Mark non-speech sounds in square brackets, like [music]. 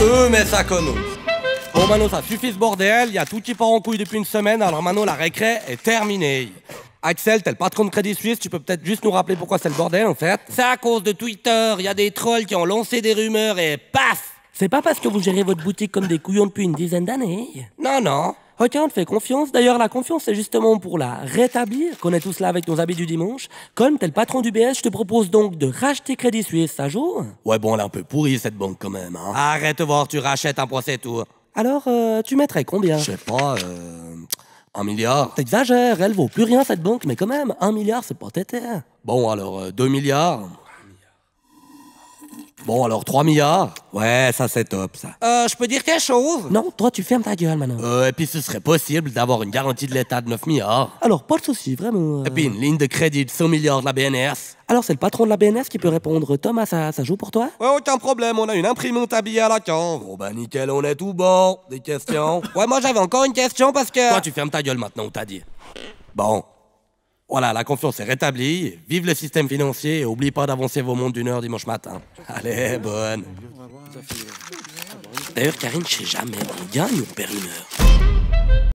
eux, mais ça connu. Bon, Mano, ça suffit ce bordel. Il y a tout qui part en couille depuis une semaine. Alors, Mano, la récré est terminée. Axel, t'es le patron de Crédit Suisse, tu peux peut-être juste nous rappeler pourquoi c'est le bordel en fait C'est à cause de Twitter, il y a des trolls qui ont lancé des rumeurs et paf C'est pas parce que vous gérez votre boutique comme des couillons depuis une dizaine d'années Non, non, Requin fait confiance. D'ailleurs, la confiance, c'est justement pour la rétablir. est tout cela avec nos habits du dimanche. Comme t'es le patron du BS, je te propose donc de racheter Crédit Suisse, ça jour. Ouais, bon, elle est un peu pourrie, cette banque, quand même. Hein. Arrête de voir, tu rachètes un procès tout. Alors, euh, tu mettrais combien Je sais pas, euh... Un milliard T'exagères, elle vaut plus rien cette banque, mais quand même, un milliard, c'est pas tété. Bon, alors, euh, deux milliards Bon, alors 3 milliards Ouais, ça c'est top, ça. Euh, je peux dire quelque chose Non, toi tu fermes ta gueule maintenant. Euh, et puis ce serait possible d'avoir une garantie de l'État de 9 milliards. Alors, pas de souci, vraiment. Euh. Et puis une ligne de crédit de 100 milliards de la BNS. Alors, c'est le patron de la BNS qui peut répondre Thomas, ça, ça joue pour toi Ouais, aucun problème, on a une imprimante à billets à la camp. Bon oh, bah nickel, on est tout bon. Des questions [laughs] Ouais, moi j'avais encore une question parce que... Toi tu fermes ta gueule maintenant, on t'a dit. Bon, voilà, la confiance est rétablie. Vive le système financier et oublie pas d'avancer vos mondes d'une heure dimanche matin. Allez, bonne. D'ailleurs, Karine, je sais jamais, on gagne ou on perd une heure.